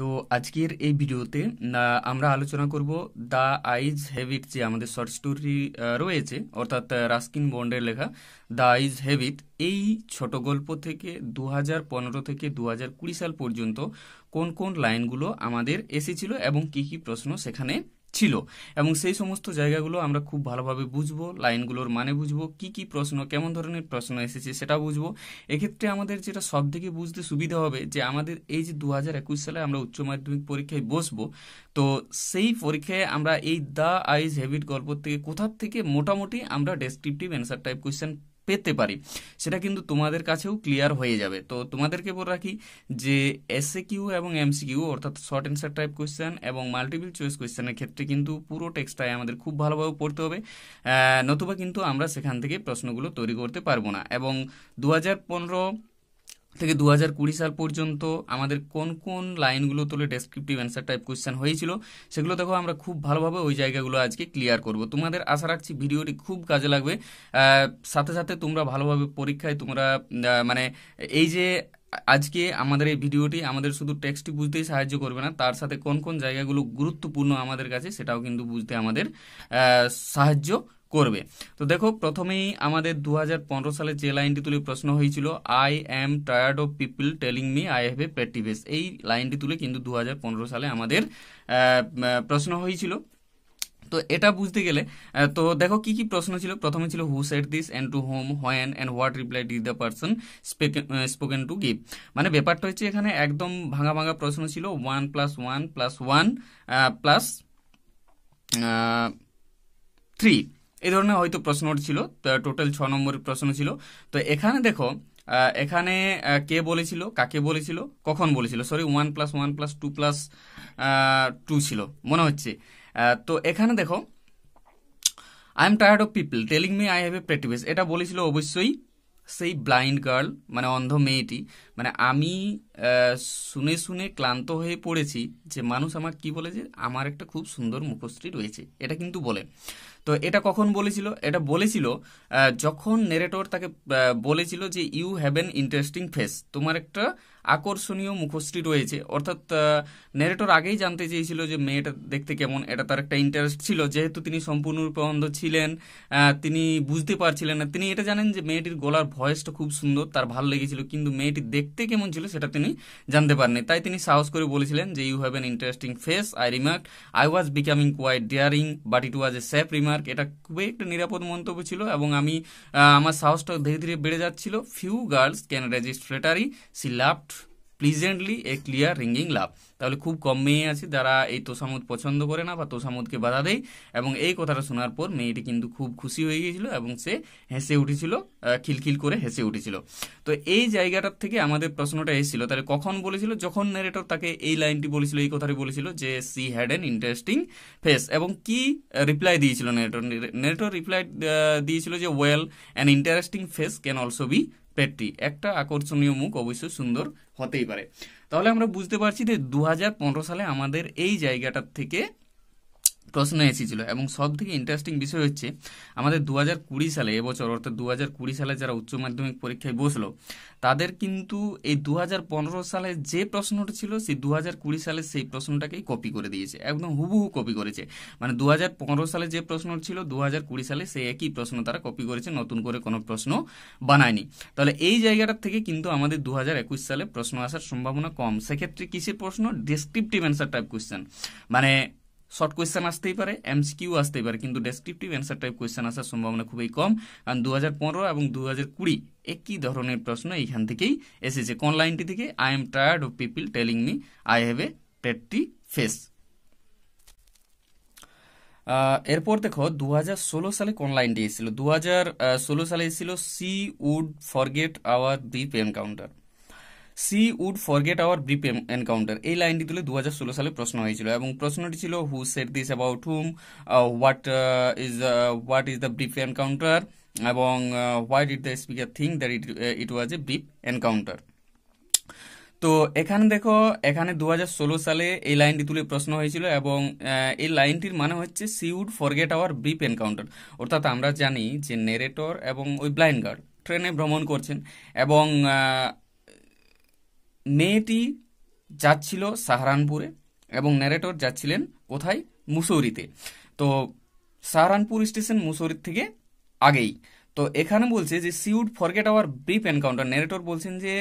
তো আজকের এই ভিডিওতে আমরা আলোচনা করব দ্য আইজ হেভিট যে আমাদের শর্ট স্টোরি রয়েছে অর্থাৎ রাস্কিন বন্ডের লেখা দ্য আইজ হেভিট এই ছোট গল্প থেকে দু থেকে দু সাল পর্যন্ত কোন কোন লাইনগুলো আমাদের এসেছিল এবং কি কি প্রশ্ন সেখানে ছিল এবং সেই সমস্ত জায়গাগুলো আমরা খুব ভালোভাবে বুঝবো লাইনগুলোর মানে বুঝবো কি কি প্রশ্ন কেমন ধরনের প্রশ্ন এসেছে সেটা বুঝবো এক্ষেত্রে আমাদের যেটা সব থেকে বুঝতে সুবিধা হবে যে আমাদের এই যে দু একুশ সালে আমরা উচ্চ মাধ্যমিক পরীক্ষায় বসবো তো সেই পরীক্ষায় আমরা এই দ্য আইজ হ্যাবিট গল্প থেকে কোথার থেকে মোটামুটি আমরা ডেসক্রিপটিভ অ্যান্সার টাইপ কোয়েশ্চেন পেতে পারি সেটা কিন্তু তোমাদের কাছেও ক্লিয়ার হয়ে যাবে তো তোমাদেরকে বলে রাখি যে এসএ কিউ এবং এমসিকিউ অর্থাৎ শর্ট অ্যান্সার টাইপ কোয়েশ্চেন এবং মাল্টিপল চয়েস কোয়েশ্চেনের ক্ষেত্রে কিন্তু পুরো টেক্সটাই আমাদের খুব ভালোভাবে পড়তে হবে নতুবা কিন্তু আমরা সেখান থেকে প্রশ্নগুলো তৈরি করতে পারবো না এবং দু হাজার পনেরো থেকে দু হাজার কুড়ি সাল পর্যন্ত আমাদের কোন কোন লাইনগুলো তুলে ডেসক্রিপটিভ অ্যান্সার টাইপ কোয়েশ্চেন হয়েছিল সেগুলো দেখো আমরা খুব ভালোভাবে ওই জায়গাগুলো আজকে ক্লিয়ার করব তোমাদের আশা রাখছি ভিডিওটি খুব কাজে লাগবে সাথে সাথে তোমরা ভালোভাবে পরীক্ষায় তোমরা মানে এই যে আজকে আমাদের এই ভিডিওটি আমাদের শুধু টেক্সটটি বুঝতেই সাহায্য করবে না তার সাথে কোন কোন জায়গাগুলো গুরুত্বপূর্ণ আমাদের কাছে সেটাও কিন্তু বুঝতে আমাদের সাহায্য করবে তো দেখো প্রথমেই আমাদের দু সালে যে লাইনটি তুলে প্রশ্ন হয়েছিল I am tired of people telling me I have a pretty face এই লাইনটি তুলে কিন্তু দু সালে আমাদের প্রশ্ন হয়েছিল তো এটা বুঝতে গেলে তো দেখো কি কি প্রশ্ন ছিল প্রথমে ছিল who said this and to whom when and what reply does the person spoken to give মানে ব্যাপারটা হচ্ছে এখানে একদম ভাঙা ভাঙা প্রশ্ন ছিল one plus one plus one plus three এই ধরনের হয়তো প্রশ্ন ছিল টোটাল ছ নম্বরের প্রশ্ন ছিল তো এখানে দেখো এখানে কে বলেছিল কাকে বলেছিল কখন বলেছিল sorry one plus one plus two plus two ছিল মনে হচ্ছে তো এখানে দেখো I am tired of people telling me I have a pretty face এটা বলেছিল অবশ্যই সেই ব্লাইন্ড গার্ল মানে অন্ধ মেয়েটি মানে আমি শুনে শুনে ক্লান্ত হয়ে পড়েছি যে মানুষ আমার কি বলে যে আমার একটা খুব সুন্দর মুখশ্রী রয়েছে এটা কিন্তু বলে তো এটা কখন বলেছিল এটা বলেছিল যখন নেরেটর তাকে বলেছিল যে you have an interesting face তোমার একটা আকর্ষণীয় মুখশ্রী রয়েছে অর্থাৎ নেরেটর আগেই জানতে চেয়েছিল যে মেয়েটা দেখতে কেমন এটা তার একটা ইন্টারেস্ট ছিল যেহেতু তিনি সম্পূর্ণরূপে অন্ধ ছিলেন তিনি বুঝতে পারছিলেন না তিনি এটা জানেন যে মেয়েটির গলার ভয়েসটা খুব সুন্দর তার ভালো লেগেছিল কিন্তু মেয়েটি দেখতে কেমন ছিল সেটা তিনি জানতে পারেননি তাই তিনি সাহস করে বলেছিলেন যে you have an interesting face I remark I was becoming quite daring but it was a safe remark এটা খুবই একটা নিরাপদ মন্তব্য ছিল এবং আমি আমার সাহসটা ধীরে ধীরে বেড়ে যাচ্ছিল few girls can resist flattery she laugh pleasantly a clear ringing laugh তাহলে খুব কম মেয়ে আছে যারা এই তোষামুদ পছন্দ করে না বা তোষামুদকে বাধা দেয় এবং এই কথাটা শোনার পর মেয়েটি কিন্তু খুব খুশি হয়ে গিয়েছিল এবং সে হেসে উঠেছিল খিলখিল করে হেসে উঠেছিল তো এই জায়গাটার থেকে আমাদের প্রশ্নটা এসেছিল তাহলে কখন বলেছিল যখন ন্যারেটর তাকে এই লাইনটি বলেছিল এই কথাটি বলেছিল যে she had an interesting face এবং কি রিপ্লাই দিয়েছিল ন্যারেটর ন্যারেটর রিপ্লাই দিয়েছিল যে well an interesting face can also be পেট্রি একটা আকর্ষণীয় মুখ অবশ্যই সুন্দর হতেই পারে তাহলে আমরা বুঝতে পারছি যে দু সালে আমাদের এই জায়গাটার থেকে প্রশ্ন এসেছিল এবং সব থেকে ইন্টারেস্টিং বিষয় হচ্ছে আমাদের দু হাজার কুড়ি সালে এবছর অর্থাৎ দু হাজার কুড়ি সালে যারা উচ্চ মাধ্যমিক পরীক্ষায় বসলো তাদের কিন্তু এই দু হাজার পনেরো সালে যে প্রশ্নটা ছিল সেই দু হাজার কুড়ি সালে সেই প্রশ্নটাকেই কপি করে দিয়েছে একদম হুবহু কপি করেছে মানে দু হাজার পনেরো সালে যে প্রশ্ন ছিল দু হাজার কুড়ি সালে সেই একই প্রশ্ন তারা কপি করেছে নতুন করে কোনো প্রশ্ন বানায়নি তাহলে এই জায়গাটার থেকে কিন্তু আমাদের দু হাজার একুশ সালে প্রশ্ন আসার সম্ভাবনা কম সেক্ষেত্রে কিসের প্রশ্ন ডিসক্রিপটিভ অ্যান্সার টাইপ কোয়েশ্চেন মানে শর্ট কোয়েশ্চেন আসতেই পারে এমসিকিউ আসতেই পারে কিন্তু ডেসক্রিপটিভ অ্যান্সার টাইপ কোয়েশ্চেন আসার সম্ভাবনা খুবই কম কারণ দু এবং দু একই ধরনের প্রশ্ন এইখান থেকেই এসেছে কোন লাইনটি থেকে I am tired of people telling me I have a pretty face এরপর দেখো দু সালে কোন লাইনটি এসেছিল দু সালে এসেছিল সি উড ফরগেট আওয়ার দ্বীপ encounter she would forget our brief encounter এই লাইনটি তুলে দু সালে প্রশ্ন হয়েছিল এবং প্রশ্নটি ছিল who said this about whom what is what is the brief encounter এবং why did the speaker think that it it was a brief encounter তো এখানে দেখো এখানে দু সালে এই লাইনটি তুলে প্রশ্ন হয়েছিল এবং uh, এই লাইনটির মানে হচ্ছে she would forget our brief encounter অর্থাৎ আমরা জানি যে নেরেটর এবং ওই ব্লাইন্ড গার্ড ট্রেনে ভ্রমণ করছেন এবং uh, মেয়েটি যাচ্ছিল সাহারানপুরে এবং ন্যারেটর যাচ্ছিলেন কোথায় মুসৌরিতে তো সাহারানপুর স্টেশন মুসৌরির থেকে আগেই তো এখানে বলছে যে she would forget our brief encounter narrator বলছেন যে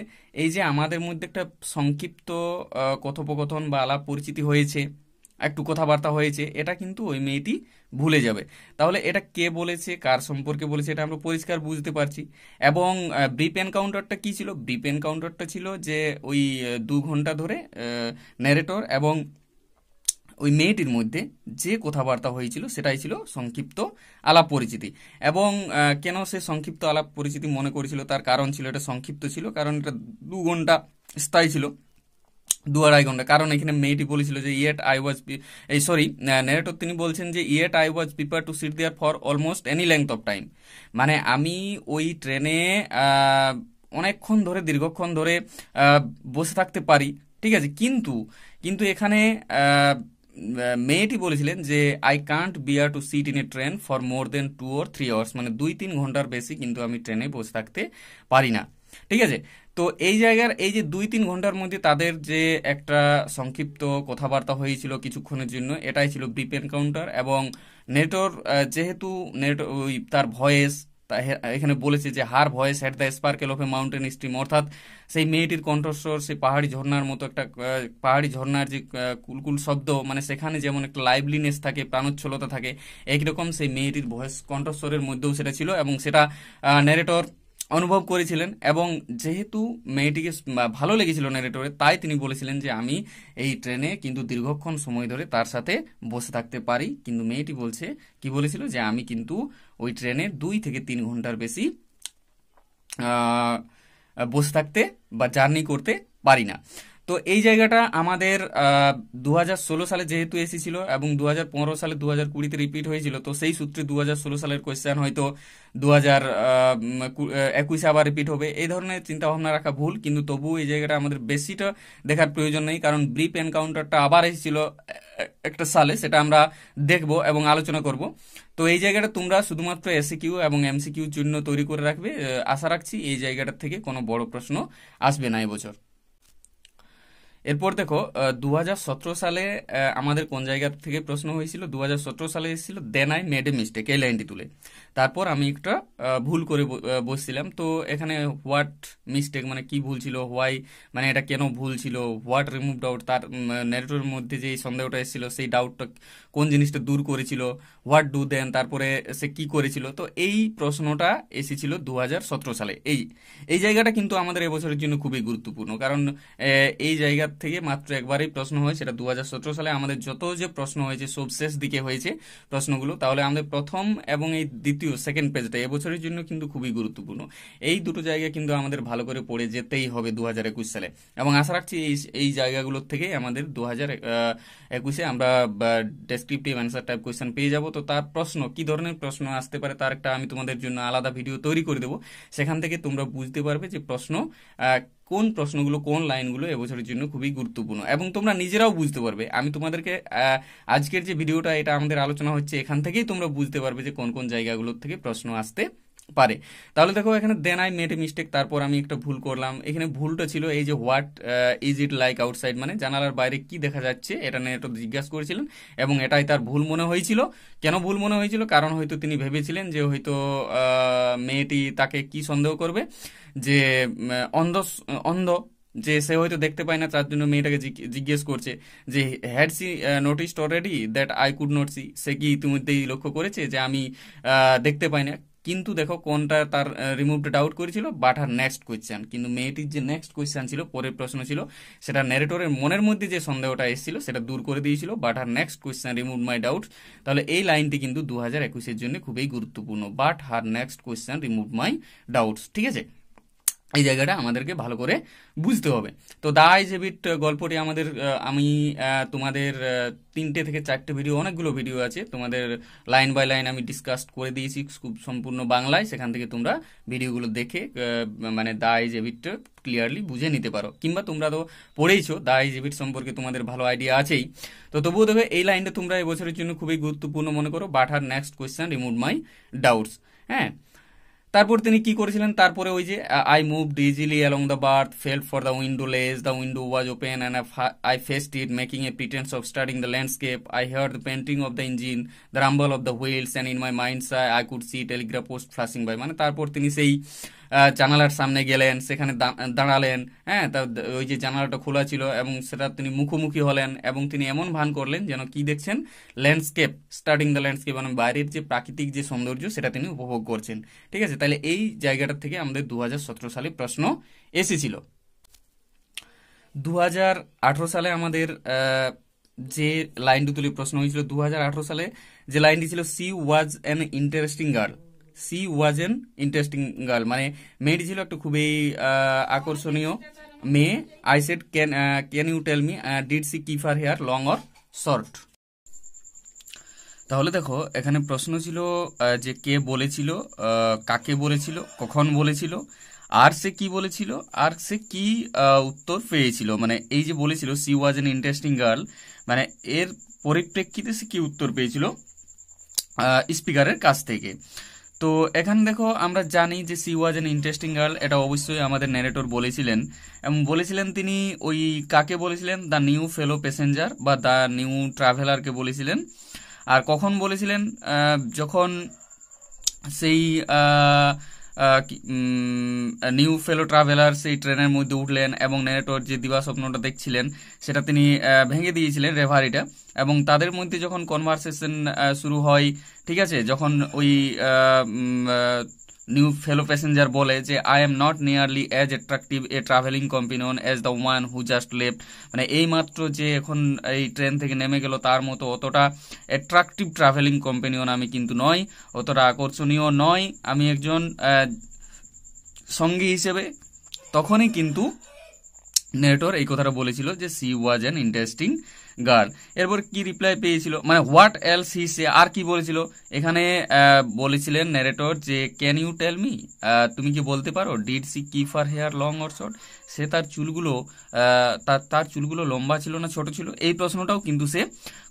এই যে আমাদের মধ্যে একটা সংক্ষিপ্ত কথোপকথন বা আলাপ পরিচিতি হয়েছে একটু কথাবার্তা হয়েছে এটা কিন্তু ওই মেয়েটি ভুলে যাবে তাহলে এটা কে বলেছে কার সম্পর্কে বলেছে এটা আমরা পরিষ্কার বুঝতে পারছি এবং ব্রিপ এনকাউন্টারটা কি ছিল ব্রিপ এনকাউন্টারটা ছিল যে ওই দু ঘন্টা ধরে ন্যারেটর এবং ওই মেয়েটির মধ্যে যে কথাবার্তা হয়েছিল সেটাই ছিল সংক্ষিপ্ত আলাপ পরিচিতি এবং কেন সে সংক্ষিপ্ত আলাপ পরিচিতি মনে করেছিল তার কারণ ছিল এটা সংক্ষিপ্ত ছিল কারণ এটা দু ঘন্টা স্থায়ী ছিল দু আড়াই ঘন্টা কারণ এখানে মেয়েটি বলেছিল যে ইয়েট আই ওয়াজ এই সরি নেরেটর তিনি বলছেন যে yet I was prepare to sit there for almost any length of time মানে আমি ওই ট্রেনে অনেকক্ষণ ধরে দীর্ঘক্ষণ ধরে বসে থাকতে পারি ঠিক আছে কিন্তু কিন্তু এখানে মেয়েটি বলেছিলেন যে I can't bear to sit in a train for more than two or three hours মানে দুই তিন ঘন্টার বেশি কিন্তু আমি ট্রেনে বসে থাকতে পারি না ঠিক আছে তো এই জায়গার এই যে দুই তিন ঘন্টার মধ্যে তাদের যে একটা সংক্ষিপ্ত কথাবার্তা হয়েছিল কিছুক্ষণের জন্য এটাই ছিল ব্রিপ এনকাউন্টার এবং নেটোর যেহেতু নেট ওই তার ভয়েস এখানে বলেছে যে her voice at the sparkle of a mountain stream অর্থাৎ সেই মেয়েটির কণ্ঠস্বর সেই পাহাড়ি ঝর্ণার মতো একটা পাহাড়ি ঝর্ণার যে কুলকুল শব্দ মানে সেখানে যেমন একটা লাইভলিনেস থাকে প্রাণোচ্ছলতা থাকে একরকম সেই মেয়েটির ভয়েস কণ্ঠস্বরের মধ্যেও সেটা ছিল এবং সেটা ন্যারেটর অনুভব করেছিলেন এবং যেহেতু মেয়েটিকে ভালো লেগেছিল নেরেটরে তাই তিনি বলেছিলেন যে আমি এই ট্রেনে কিন্তু দীর্ঘক্ষণ সময় ধরে তার সাথে বসে থাকতে পারি কিন্তু মেয়েটি বলছে কি বলেছিল যে আমি কিন্তু ওই ট্রেনে দুই থেকে তিন ঘন্টার বেশি বসে থাকতে বা জার্নি করতে পারি না তো এই জায়গাটা আমাদের দু সালে যেহেতু এসেছিল এবং দু সালে দু হাজার কুড়িতে রিপিট হয়েছিল তো সেই সূত্রে দু সালের কোয়েশ্চেন হয়তো দু হাজার একুশে আবার রিপিট হবে এই ধরনের চিন্তাভাবনা রাখা ভুল কিন্তু তবুও এই জায়গাটা আমাদের বেশিটা দেখার প্রয়োজন নেই কারণ ব্রিপ এনকাউন্টারটা আবার এসেছিল একটা সালে সেটা আমরা দেখব এবং আলোচনা করব তো এই জায়গাটা তোমরা শুধুমাত্র এসিকিউ এবং এমসিকিউ চিহ্ন তৈরি করে রাখবে আশা রাখছি এই জায়গাটা থেকে কোনো বড় প্রশ্ন আসবে না এবছর এরপর দেখো দু সালে আমাদের কোন জায়গা থেকে প্রশ্ন হয়েছিল দু সালে এসেছিল then I made a mistake এই লাইনটি তুলে তারপর আমি একটা ভুল করে বসছিলাম তো এখানে হোয়াট মিস্টেক মানে কি ভুল ছিল হোয়াই মানে এটা কেন ভুল ছিল হোয়াট রিমুভ ডাউট তার নেটওয়ার্কের মধ্যে যে সন্দেহটা এসেছিল সেই ডাউটটা কোন জিনিসটা দূর করেছিল হোয়াট ডু দেন তারপরে সে কি করেছিল তো এই প্রশ্নটা এসেছিল দু সালে এই এই জায়গাটা কিন্তু আমাদের এবছরের জন্য খুবই গুরুত্বপূর্ণ কারণ এই জায়গার থেকে মাত্র একবারই প্রশ্ন হয় সেটা দু সালে আমাদের যত যে প্রশ্ন হয়েছে সবশেষ দিকে হয়েছে প্রশ্নগুলো তাহলে আমাদের প্রথম এবং এই দ্বিতীয় সেকেন্ড পেজটা এবছরের জন্য কিন্তু খুবই গুরুত্বপূর্ণ এই দুটো জায়গা কিন্তু আমাদের ভালো করে পড়ে যেতেই হবে দু সালে এবং আশা রাখছি এই এই জায়গাগুলোর থেকে আমাদের দু হাজার একুশে আমরা ডেসক্রিপটিভ অ্যান্সার টাইপ কোয়েশন পেয়ে যাবো তো তার প্রশ্ন কি ধরনের প্রশ্ন আসতে পারে তার একটা আমি তোমাদের জন্য আলাদা ভিডিও তৈরি করে দেবো সেখান থেকে তোমরা বুঝতে পারবে যে প্রশ্ন কোন প্রশ্নগুলো কোন লাইনগুলো এবছরের জন্য খুবই গুরুত্বপূর্ণ এবং তোমরা নিজেরাও বুঝতে পারবে আমি তোমাদেরকে আজকের যে ভিডিওটা এটা আমাদের আলোচনা হচ্ছে এখান থেকেই তোমরা বুঝতে পারবে যে কোন কোন জায়গাগুলোর থেকে প্রশ্ন আসতে পারে তাহলে দেখো এখানে then I made a mistake তারপর আমি একটা ভুল করলাম এখানে ভুলটা ছিল এই যে what is it like outside মানে জানালার বাইরে কি দেখা যাচ্ছে এটা নিয়ে একটু জিজ্ঞাসা করেছিলেন এবং এটাই তার ভুল মনে হয়েছিল কেন ভুল মনে হয়েছিল কারণ হয়তো তিনি ভেবেছিলেন যে হয়তো uh, মেয়েটি তাকে কি সন্দেহ করবে যে uh, অন্ধ uh, অন্ধ যে সে হয়তো দেখতে পায় না তার জন্য মেয়েটাকে জিজ্ঞেস করছে যে had she notice already that I could not see সে কি ইতিমধ্যেই লক্ষ্য করেছে যে আমি দেখতে পাই না কিন্তু দেখো কোনটা তার রিমুভড ডাউট করেছিল বাট আর নেক্সট কোয়েশ্চেন কিন্তু মেয়েটির যে নেক্সট কোয়েশ্চেন ছিল পরের প্রশ্ন ছিল সেটা ন্যারেটরের মনের মধ্যে যে সন্দেহটা এসেছিল সেটা দূর করে দিয়েছিল but her next question remove my doubt তাহলে এই লাইনটি কিন্তু দু হাজার একুশের জন্য খুবই গুরুত্বপূর্ণ but her next question remove my doubts ঠিক আছে এই জায়গাটা আমাদেরকে ভালো করে বুঝতে হবে তো দা ইজ বিট গল্পটি আমাদের আমি তোমাদের তিনটে থেকে চারটে ভিডিও অনেকগুলো ভিডিও আছে তোমাদের লাইন বাই লাইন আমি ডিসকাস করে দিয়েছি খুব সম্পূর্ণ বাংলায় সেখান থেকে তোমরা ভিডিওগুলো দেখে মানে দা ইজ ক্লিয়ারলি বুঝে নিতে পারো কিংবা তোমরা তো পড়েইছো দা ইজ সম্পর্কে তোমাদের ভালো আইডিয়া আছেই তো তবুও দেখবে এই লাইনটা তোমরা এবছরের জন্য খুবই গুরুত্বপূর্ণ মনে করো but her next question remove my doubts হ্যাঁ তারপর তিনি কি করেছিলেন তারপরে ওই যে I move easily along the berth fell for the window ledge the window was open and I faced it making a pretence of starting the landscape I hear the panting of the engine the rumble of the wheels and in my minds I I could see telegraph post flashing by মানে তারপর তিনি সেই জানালার সামনে গেলেন সেখানে দাঁড়ালেন হ্যাঁ তা ওই যে জানালাটা খোলা ছিল এবং সেটা তিনি মুখোমুখি হলেন এবং তিনি এমন ভান করলেন যেন কি দেখছেন ল্যান্ডস্কেপ স্টার্টিং দ্য ল্যান্ডস্কেপ মানে বাইরের যে প্রাকৃতিক যে সৌন্দর্য সেটা তিনি উপভোগ করছেন ঠিক আছে তাহলে এই জায়গাটা থেকে আমাদের দু সালে প্রশ্ন এসেছিল দু সালে আমাদের যে লাইনটি তুলি প্রশ্ন হয়েছিল দু সালে যে লাইনটি ছিল she was an interesting girl she was an interesting girl মানে মেয়েটি ছিল একটা খুবই আকর্ষণীয় মেয়ে I said can can you tell me did she keep her hair long or short তাহলে দেখো এখানে প্রশ্ন ছিল যে কে বলেছিল কাকে বলেছিল কখন বলেছিল আর সে কি বলেছিল আর সে কি উত্তর পেয়েছিল মানে এই যে বলেছিল she was an interesting girl মানে এর পরিপ্রেক্ষিতে সে কি উত্তর পেয়েছিল স্পিকারের কাছ থেকে তো এখানে দেখো আমরা জানি যে she was an interesting girl এটা অবশ্যই আমাদের ন্যারেটর বলেছিলেন এবং বলেছিলেন তিনি ওই কাকে বলেছিলেন দ্য নিউ ফেলো প্যাসেঞ্জার বা দ্য নিউ ট্রাভেলারকে বলেছিলেন আর কখন বলেছিলেন যখন সেই নিউ ফেলো ট্রাভেলার্স সেই ট্রেনের মধ্যে উঠলেন এবং নেরেটর যে দিবাস্বপ্নটা দেখছিলেন সেটা তিনি ভেঙে দিয়েছিলেন রেভারিটা এবং তাদের মধ্যে যখন কনভারসেশন শুরু হয় ঠিক আছে যখন ওই নিউ ফেলো প্যাসেঞ্জার বলে যে I am not nearly as attractive a travelling companion as the one who just left মানে এই মাত্র যে এখন এই ট্রেন থেকে নেমে গেল তার মতো অতটা অ্যাট্রাকটিভ ট্রাভেলিং কম্পিনিয়ন আমি কিন্তু নয় অতটা আকর্ষণীয় নয় আমি একজন সঙ্গী হিসেবে তখনই কিন্তু নেটোর এই কথাটা বলেছিল যে she was an interesting girl এরপর কি রিপ্লাই পেয়েছিল মানে হোয়াট এলস হি সে আর কি বলেছিল এখানে বলেছিলেন ন্যারেটর যে ক্যান ইউ টেল মি তুমি কি বলতে পারো did she keep her hair long or short সে তার চুলগুলো তার তার চুলগুলো লম্বা ছিল না ছোট ছিল এই প্রশ্নটাও কিন্তু সে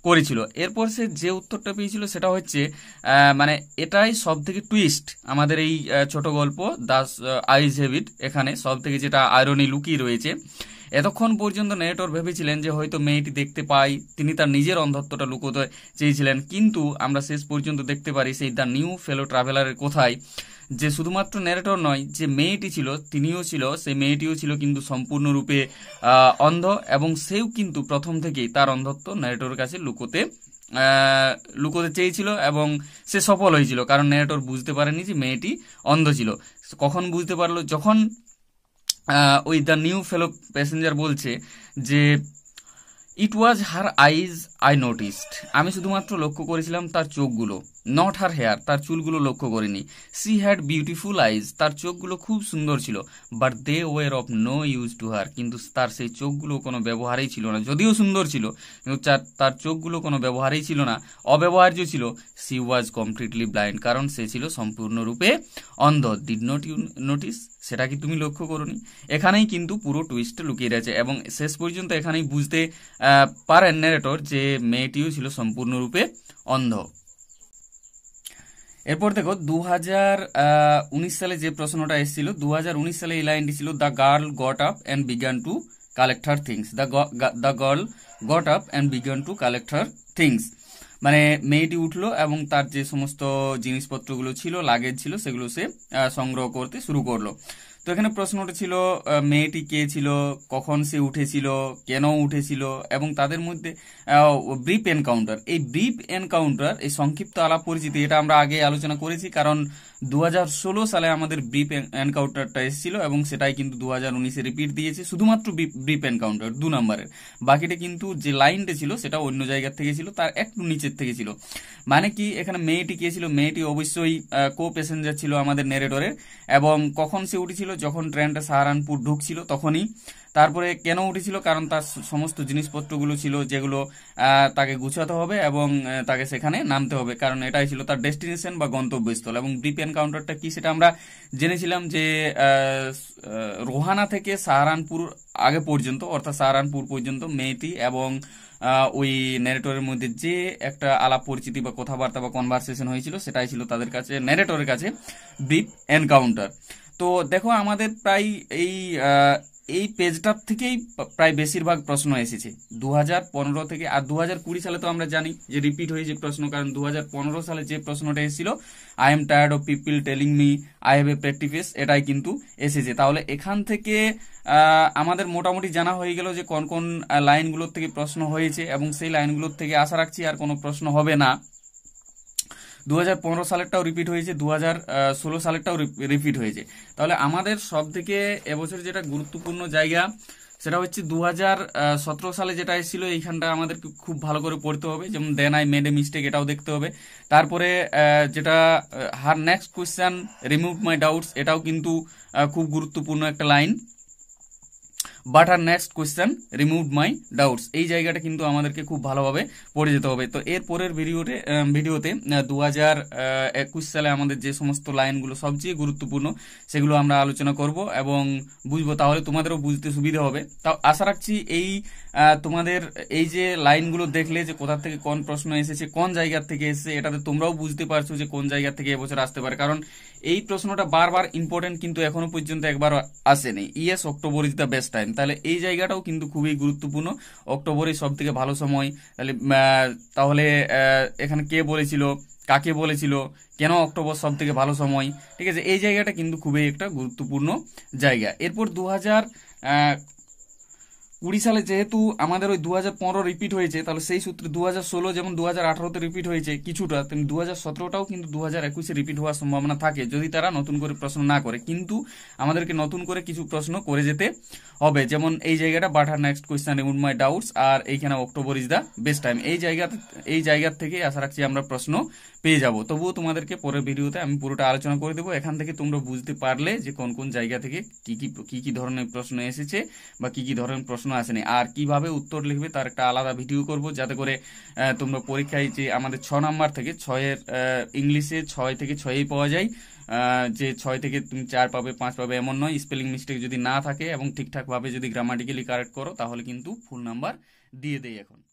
করেছিল এরপর সে যে উত্তরটা পেয়েছিল সেটা হচ্ছে মানে এটাই সব থেকে টুইস্ট আমাদের এই ছোট গল্প দাস আইজ হেভিট এখানে সব থেকে যেটা আয়রনি লুকিয়ে রয়েছে এতক্ষণ পর্যন্ত নেটোর ভেবেছিলেন যে হয়তো মেয়েটি দেখতে পাই তিনি তার নিজের অন্ধত্বটা লুকোতে চেয়েছিলেন কিন্তু আমরা শেষ পর্যন্ত দেখতে পারি সেই দ্য নিউ ফেলো ট্রাভেলারের কোথায় যে শুধুমাত্র নেরেটর নয় যে মেয়েটি ছিল তিনিও ছিল সেই মেয়েটিও ছিল কিন্তু সম্পূর্ণরূপে অন্ধ এবং সেও কিন্তু প্রথম থেকেই তার অন্ধত্ব ন্যারেটরের কাছে লুকোতে লুকোতে চেয়েছিল এবং সে সফল হয়েছিল কারণ নেরেটর বুঝতে পারেনি যে মেয়েটি অন্ধ ছিল কখন বুঝতে পারলো যখন ওই দ্য নিউ ফেলো প্যাসেঞ্জার বলছে যে ইট ওয়াজ হার আইজ আই নোটিসড আমি শুধুমাত্র লক্ষ্য করেছিলাম তার চোখগুলো নট হার হেয়ার তার চুলগুলো লক্ষ্য করিনি সি হ্যাড বিউটিফুল আইজ তার চোখগুলো খুব সুন্দর ছিল but they were of no use to her কিন্তু তার সেই চোখগুলো কোনো ব্যবহারেই ছিল না যদিও সুন্দর ছিল কিন্তু তার চোখগুলো কোনো ব্যবহারেই ছিল না অব্যবহার্য ছিল সি ওয়াজ কমপ্লিটলি ব্লাইন্ড কারণ সে ছিল সম্পূর্ণরূপে অন্ধ ডিড নট ইউ নোটিস সেটা কি তুমি লক্ষ্য করনি এখানেই কিন্তু পুরো টুইস্ট লুকিয়ে রয়েছে এবং শেষ পর্যন্ত এখানেই বুঝতে পারেন ন্যারেটর যে মেয়েটিও ছিল সম্পূর্ণরূপে অন্ধ এরপর দেখো দু উনিশ সালে যে প্রশ্নটা এসেছিল দু সালে এই লাইনটি ছিল the girl got up and began to collect her things the girl got up and began to collect her things মানে মেয়েটি উঠলো এবং তার যে সমস্ত জিনিসপত্রগুলো ছিল লাগেজ ছিল সেগুলো সে সংগ্রহ করতে শুরু করলো তো এখানে প্রশ্ন ছিল মেয়েটি কে ছিল কখন সে উঠেছিল কেন উঠেছিল এবং তাদের মধ্যে ব্রিফ এনকাউন্টার এই ব্রিফ এনকাউন্টার এই সংক্ষিপ্ত আলাপ পরিচিতি এটা আমরা আগে আলোচনা করেছি কারণ দু সালে আমাদের ব্রিফ এনকাউন্টারটা এসেছিল এবং সেটাই কিন্তু দু হাজার উনিশে রিপিট দিয়েছে শুধুমাত্র ব্রিফ এনকাউন্টার দু নম্বরের বাকিটা কিন্তু যে লাইনটা ছিল সেটা অন্য জায়গার থেকে ছিল তার একটু নিচের থেকে ছিল মানে কি এখানে মেয়েটি কে ছিল মেয়েটি অবশ্যই কো প্যাসেঞ্জার ছিল আমাদের নেরেটরের এবং কখন সে উঠেছিল যখন ট্রেনটা সাহারানপুর ঢুকছিল তখনই তারপরে কেন উঠেছিল কারণ তার সমস্ত জিনিসপত্রগুলো ছিল যেগুলো তাকে গুছাতে হবে এবং তাকে সেখানে নামতে হবে কারণ এটাই ছিল তার ডেস্টিনেশন বা গন্তব্যস্থল এবং ডিপ এনকাউন্টারটা কি সেটা আমরা জেনেছিলাম যে রোহানা থেকে সাহারানপুর আগে পর্যন্ত অর্থাৎ সাহারানপুর পর্যন্ত মেয়েটি এবং ওই নেরেটরের মধ্যে যে একটা আলাপ পরিচিতি বা কথাবার্তা বা কনভারসেশন হয়েছিল সেটাই ছিল তাদের কাছে নেরেটরের কাছে ডিপ এনকাউন্টার তো দেখো আমাদের প্রায় এই এই পেজটার থেকেই প্রায় বেশিরভাগ প্রশ্ন এসেছে দু হাজার থেকে আর দু হাজার সালে তো আমরা জানি যে রিপিট হয়েছে প্রশ্ন কারণ দু হাজার সালে যে প্রশ্নটা এসেছিল I am tired of people telling me I have a pretty এটাই কিন্তু এসেছে তাহলে এখান থেকে আমাদের মোটামুটি জানা হয়ে গেল যে কোন কোন লাইনগুলোর থেকে প্রশ্ন হয়েছে এবং সেই লাইনগুলোর থেকে আশা রাখছি আর কোনো প্রশ্ন হবে না দু সালেরটাও রিপিট হয়েছে দু সালেরটাও রিপিট হয়েছে তাহলে আমাদের সব থেকে এবছর যেটা গুরুত্বপূর্ণ জায়গা সেটা হচ্ছে দু সালে যেটা এসেছিল এইখানটা আমাদেরকে খুব ভালো করে পড়তে হবে যেমন then I made a mistake এটাও দেখতে হবে তারপরে যেটা her next question remove my doubts এটাও কিন্তু খুব গুরুত্বপূর্ণ একটা line but her next question remove my doubts এই জায়গাটা কিন্তু আমাদেরকে খুব ভালোভাবে পড়ে যেতে হবে তো এর পরের ভিডিওতে ভিডিওতে দু হাজার একুশ সালে আমাদের যে সমস্ত লাইনগুলো সবচেয়ে গুরুত্বপূর্ণ সেগুলো আমরা আলোচনা করব এবং বুঝবো তাহলে তোমাদেরও বুঝতে সুবিধা হবে তাও আশা রাখছি এই তোমাদের এই যে লাইনগুলো দেখলে যে কোথা থেকে কোন প্রশ্ন এসেছে কোন জায়গার থেকে এসেছে এটাতে তোমরাও বুঝতে পারছো যে কোন জায়গা থেকে এবছর আসতে পারে কারণ এই প্রশ্নটা বারবার ইম্পর্টেন্ট কিন্তু এখনো পর্যন্ত একবার আসেনি yes October is the best time তাহলে এই জায়গাটাও কিন্তু খুবই গুরুত্বপূর্ণ অক্টোবরে সব থেকে ভালো সময় তাহলে তাহলে এখানে কে বলেছিল কাকে বলেছিল কেন অক্টোবর সব থেকে ভালো সময় ঠিক আছে এই জায়গাটা কিন্তু খুবই একটা গুরুত্বপূর্ণ জায়গা এরপর দু কুড়ি সালে যেহেতু আমাদের ওই দু হাজার পনেরো রিপিট হয়েছে তাহলে সেই সূত্রে দু হাজার ষোলো যেমন দু হাজার আঠারোতে রিপিট হয়েছে কিছুটা তেমনি দু হাজার সতেরোটাও কিন্তু দু হাজার একুশে রিপিট হওয়ার সম্ভাবনা থাকে যদি তারা নতুন করে প্রশ্ন না করে কিন্তু আমাদেরকে নতুন করে কিছু প্রশ্ন করে যেতে হবে যেমন এই জায়গাটা but her next question remove my doubts আর এইখানে October is the best time এই জায়গা এই জায়গার থেকে আশা রাখছি আমরা প্রশ্ন পেয়ে যাব তবুও তোমাদেরকে পরের ভিডিওতে আমি পুরোটা আলোচনা করে দেবো এখান থেকে তোমরা বুঝতে পারলে যে কোন কোন জায়গা থেকে কি কি কি ধরনের প্রশ্ন এসেছে বা কি কি ধরনের প্রশ্ন প্রশ্ন আসেনি আর কিভাবে উত্তর লিখবে তার একটা আলাদা ভিডিও করব যাতে করে তোমরা পরীক্ষায় যে আমাদের ছ নাম্বার থেকে ছয়ের ইংলিশে ছয় থেকে ছয়েই পাওয়া যায় যে ছয় থেকে তুমি চার পাবে পাঁচ পাবে এমন নয় স্পেলিং মিস্টেক যদি না থাকে এবং ঠিকঠাকভাবে যদি গ্রামাটিক্যালি কারেক্ট করো তাহলে কিন্তু ফুল নাম্বার দিয়ে দেয় এখন